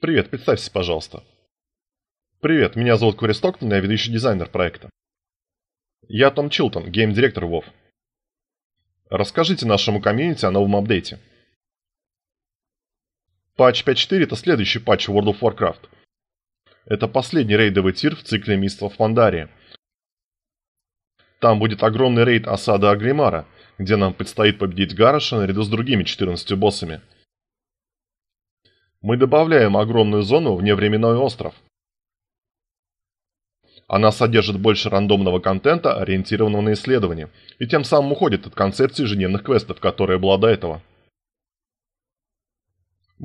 Привет, представься, пожалуйста. Привет, меня зовут Кори Стоктон, я ведущий дизайнер проекта. Я Том Чилтон, гейм-директор WoW. Расскажите нашему комьюнити о новом апдейте. Патч 5.4 – это следующий патч World of Warcraft. Это последний рейдовый тир в цикле Миства в Пандарии. Там будет огромный рейд осада Агримара, где нам предстоит победить Гарыша наряду с другими 14 боссами. Мы добавляем огромную зону вне временной остров. Она содержит больше рандомного контента, ориентированного на исследование, и тем самым уходит от концепции ежедневных квестов, которая была до этого.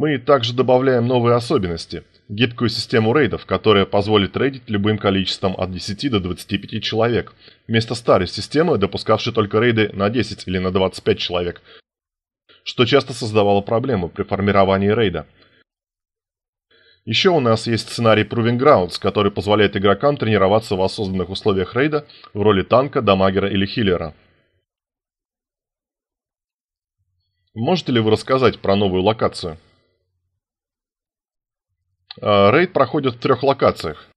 Мы также добавляем новые особенности – гибкую систему рейдов, которая позволит рейдить любым количеством от 10 до 25 человек, вместо старой системы, допускавшей только рейды на 10 или на 25 человек, что часто создавало проблемы при формировании рейда. Еще у нас есть сценарий Proving Grounds, который позволяет игрокам тренироваться в осознанных условиях рейда в роли танка, дамагера или хиллера. Можете ли вы рассказать про новую локацию? А, рейд проходит в трех локациях.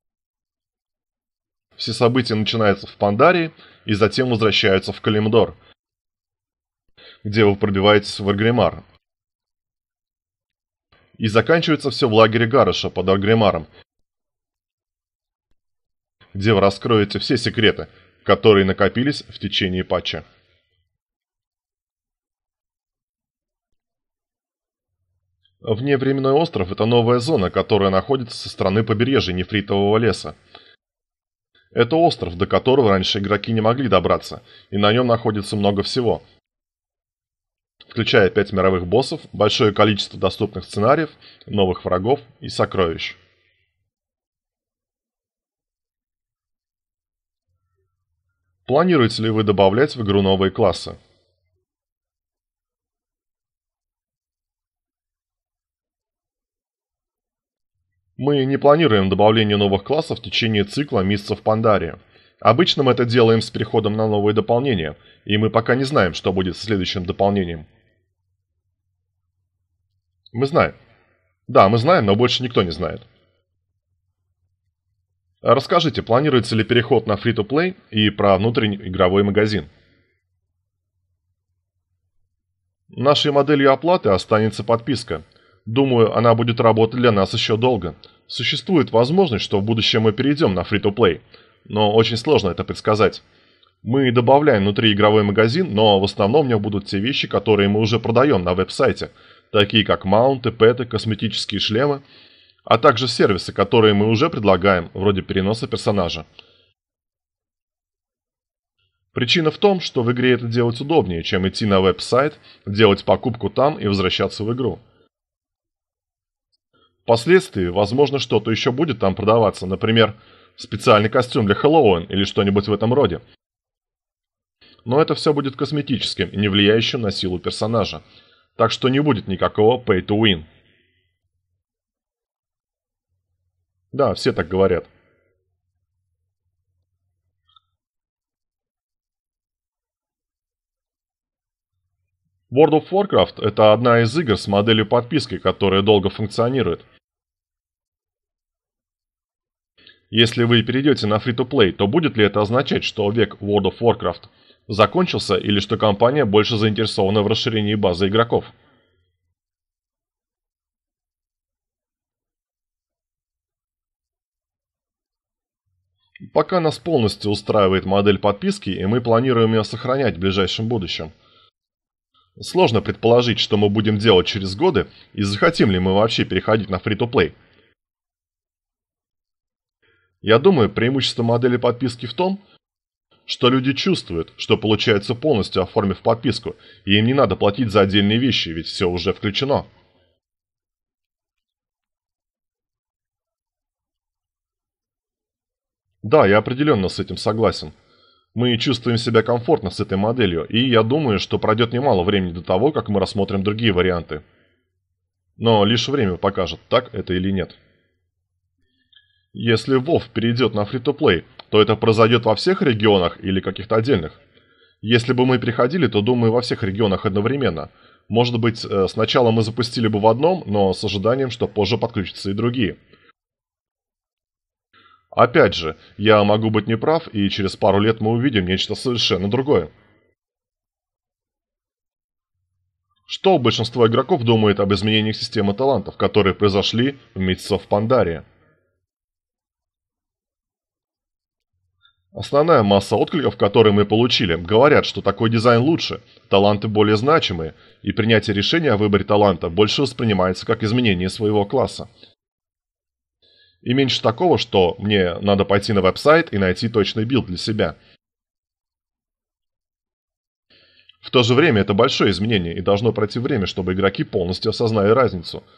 Все события начинаются в Пандарии и затем возвращаются в Калимдор, где вы пробиваетесь в Аргримар. И заканчивается все в лагере Гарыша под Аргримаром, где вы раскроете все секреты, которые накопились в течение патча. Вневременной остров – это новая зона, которая находится со стороны побережья нефритового леса. Это остров, до которого раньше игроки не могли добраться, и на нем находится много всего. Включая пять мировых боссов, большое количество доступных сценариев, новых врагов и сокровищ. Планируете ли вы добавлять в игру новые классы? Мы не планируем добавление новых классов в течение цикла месяцев Пандария. Обычно мы это делаем с переходом на новые дополнения, и мы пока не знаем, что будет со следующим дополнением. Мы знаем. Да, мы знаем, но больше никто не знает. Расскажите, планируется ли переход на Free-to-Play и про внутренний игровой магазин? Нашей моделью оплаты останется подписка. Думаю, она будет работать для нас еще долго, Существует возможность, что в будущем мы перейдем на free-to-play, но очень сложно это предсказать. Мы добавляем внутри игровой магазин, но в основном в нем будут те вещи, которые мы уже продаем на веб-сайте, такие как маунты, пэты, косметические шлемы, а также сервисы, которые мы уже предлагаем, вроде переноса персонажа. Причина в том, что в игре это делать удобнее, чем идти на веб-сайт, делать покупку там и возвращаться в игру. Впоследствии, возможно, что-то еще будет там продаваться, например, специальный костюм для Хэллоуин или что-нибудь в этом роде. Но это все будет косметическим и не влияющим на силу персонажа. Так что не будет никакого pay to win. Да, все так говорят. World of Warcraft – это одна из игр с моделью подписки, которая долго функционирует. Если вы перейдете на free-to-play, то будет ли это означать, что век World of Warcraft закончился или что компания больше заинтересована в расширении базы игроков? Пока нас полностью устраивает модель подписки, и мы планируем ее сохранять в ближайшем будущем. Сложно предположить, что мы будем делать через годы, и захотим ли мы вообще переходить на free-to-play. Я думаю, преимущество модели подписки в том, что люди чувствуют, что получается полностью оформив подписку, и им не надо платить за отдельные вещи, ведь все уже включено. Да, я определенно с этим согласен. Мы чувствуем себя комфортно с этой моделью, и я думаю, что пройдет немало времени до того, как мы рассмотрим другие варианты. Но лишь время покажет, так это или нет. Если WoW перейдет на фри-то-плей, то это произойдет во всех регионах или каких-то отдельных? Если бы мы приходили, то, думаю, во всех регионах одновременно. Может быть, э, сначала мы запустили бы в одном, но с ожиданием, что позже подключатся и другие. Опять же, я могу быть неправ, и через пару лет мы увидим нечто совершенно другое. Что большинство игроков думает об изменениях системы талантов, которые произошли в Митсов Пандария? Основная масса откликов, которые мы получили, говорят, что такой дизайн лучше, таланты более значимые, и принятие решения о выборе таланта больше воспринимается как изменение своего класса. И меньше такого, что мне надо пойти на веб-сайт и найти точный билд для себя. В то же время это большое изменение, и должно пройти время, чтобы игроки полностью осознали разницу –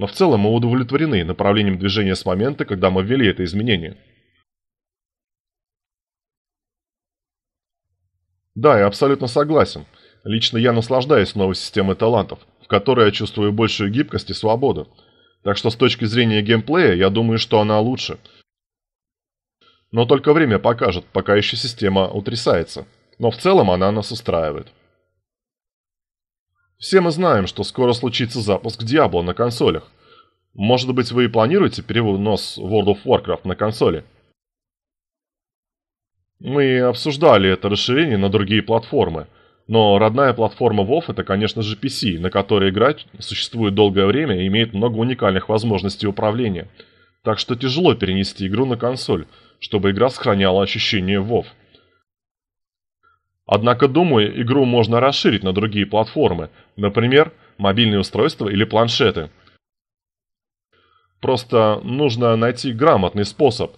но в целом мы удовлетворены направлением движения с момента, когда мы ввели это изменение. Да, я абсолютно согласен. Лично я наслаждаюсь новой системой талантов, в которой я чувствую большую гибкость и свободу. Так что с точки зрения геймплея, я думаю, что она лучше. Но только время покажет, пока еще система утрясается. Но в целом она нас устраивает. Все мы знаем, что скоро случится запуск Diablo на консолях. Может быть, вы и планируете перенос World of Warcraft на консоли? Мы обсуждали это расширение на другие платформы, но родная платформа WoW это, конечно же, PC, на которой играть существует долгое время и имеет много уникальных возможностей управления. Так что тяжело перенести игру на консоль, чтобы игра сохраняла ощущение WoW. Однако, думаю, игру можно расширить на другие платформы, например, мобильные устройства или планшеты. Просто нужно найти грамотный способ,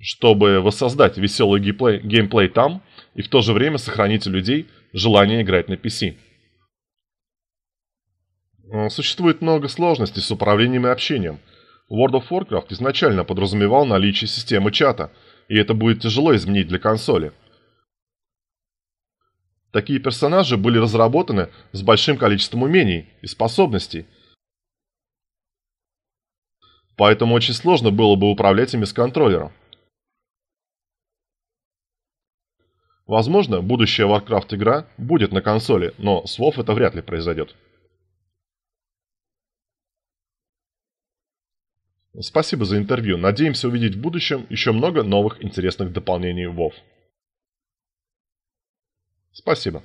чтобы воссоздать веселый геймплей, геймплей там и в то же время сохранить у людей желание играть на PC. Э, существует много сложностей с управлением и общением. World of Warcraft изначально подразумевал наличие системы чата, и это будет тяжело изменить для консоли. Такие персонажи были разработаны с большим количеством умений и способностей, поэтому очень сложно было бы управлять ими с контроллером. Возможно, будущая Warcraft игра будет на консоли, но с WoW это вряд ли произойдет. Спасибо за интервью. Надеемся увидеть в будущем еще много новых интересных дополнений в WoW. Спасибо.